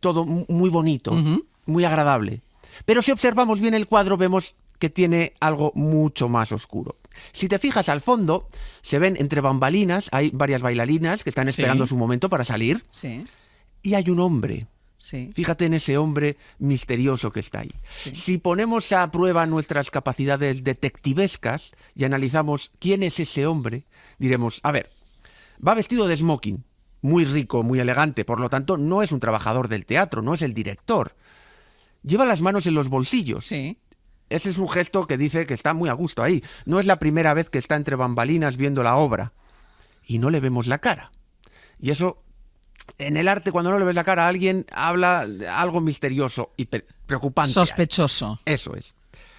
todo muy bonito, muy agradable. Pero si observamos bien el cuadro vemos que tiene algo mucho más oscuro. Si te fijas al fondo, se ven entre bambalinas, hay varias bailarinas que están esperando su momento para salir. Sí. Y hay un hombre. Fíjate en ese hombre misterioso que está ahí. Si ponemos a prueba nuestras capacidades detectivescas y analizamos quién es ese hombre, diremos, a ver, va vestido de smoking, muy rico, muy elegante, por lo tanto no es un trabajador del teatro, no es el director. Lleva las manos en los bolsillos. Sí. Ese es un gesto que dice que está muy a gusto ahí. No es la primera vez que está entre bambalinas viendo la obra. Y no le vemos la cara. Y eso, en el arte, cuando no le ves la cara a alguien, habla algo misterioso y preocupante. Sospechoso. Eso es.